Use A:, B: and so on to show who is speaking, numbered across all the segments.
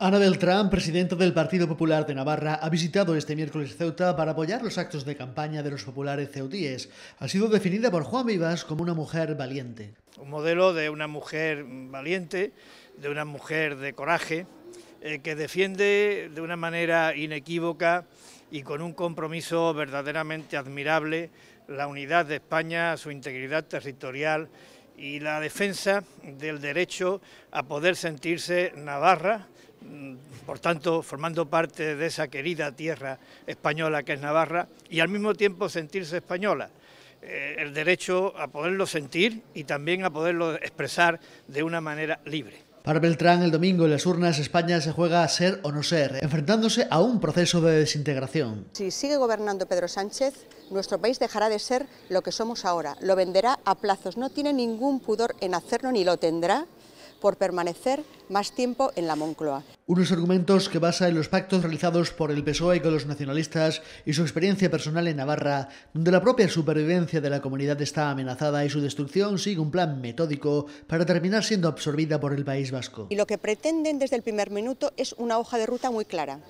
A: Ana Beltrán, presidenta del Partido Popular de Navarra, ha visitado este miércoles Ceuta para apoyar los actos de campaña de los populares ceutíes. Ha sido definida por Juan Vivas como una mujer valiente.
B: Un modelo de una mujer valiente, de una mujer de coraje, eh, que defiende de una manera inequívoca y con un compromiso verdaderamente admirable la unidad de España, su integridad territorial y la defensa del derecho a poder sentirse Navarra, mm, por tanto formando parte de esa querida tierra española que es Navarra, y al mismo tiempo sentirse española. Eh, el derecho a poderlo sentir y también a poderlo expresar de una manera libre.
A: Ahora Beltrán, el domingo en las urnas, España se juega a ser o no ser, eh, enfrentándose a un proceso de desintegración.
C: Si sigue gobernando Pedro Sánchez, nuestro país dejará de ser lo que somos ahora, lo venderá a plazos, no tiene ningún pudor en hacerlo ni lo tendrá por permanecer más tiempo en la Moncloa.
A: Unos argumentos que basa en los pactos realizados por el PSOE con los nacionalistas y su experiencia personal en Navarra, donde la propia supervivencia de la comunidad está amenazada y su destrucción sigue un plan metódico para terminar siendo absorbida por el País Vasco.
C: Y lo que pretenden desde el primer minuto es una hoja de ruta muy clara.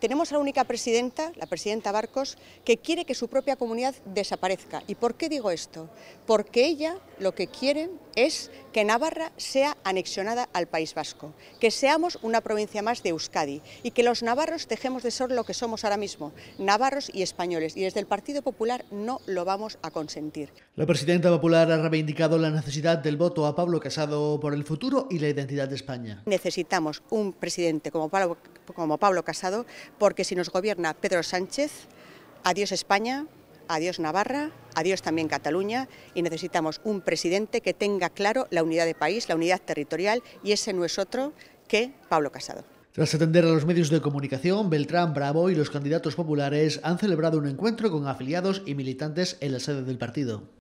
C: Tenemos a la única presidenta, la presidenta Barcos, que quiere que su propia comunidad desaparezca. ¿Y por qué digo esto? Porque ella lo que quiere es que Navarra sea anexionada al País Vasco que seamos una provincia más de Euskadi y que los navarros dejemos de ser lo que somos ahora mismo, navarros y españoles, y desde el Partido Popular no lo vamos a consentir.
A: La presidenta popular ha reivindicado la necesidad del voto a Pablo Casado por el futuro y la identidad de España.
C: Necesitamos un presidente como Pablo Casado, porque si nos gobierna Pedro Sánchez, adiós España, adiós Navarra adiós también Cataluña y necesitamos un presidente que tenga claro la unidad de país, la unidad territorial y ese no es otro que Pablo Casado.
A: Tras atender a los medios de comunicación, Beltrán Bravo y los candidatos populares han celebrado un encuentro con afiliados y militantes en la sede del partido.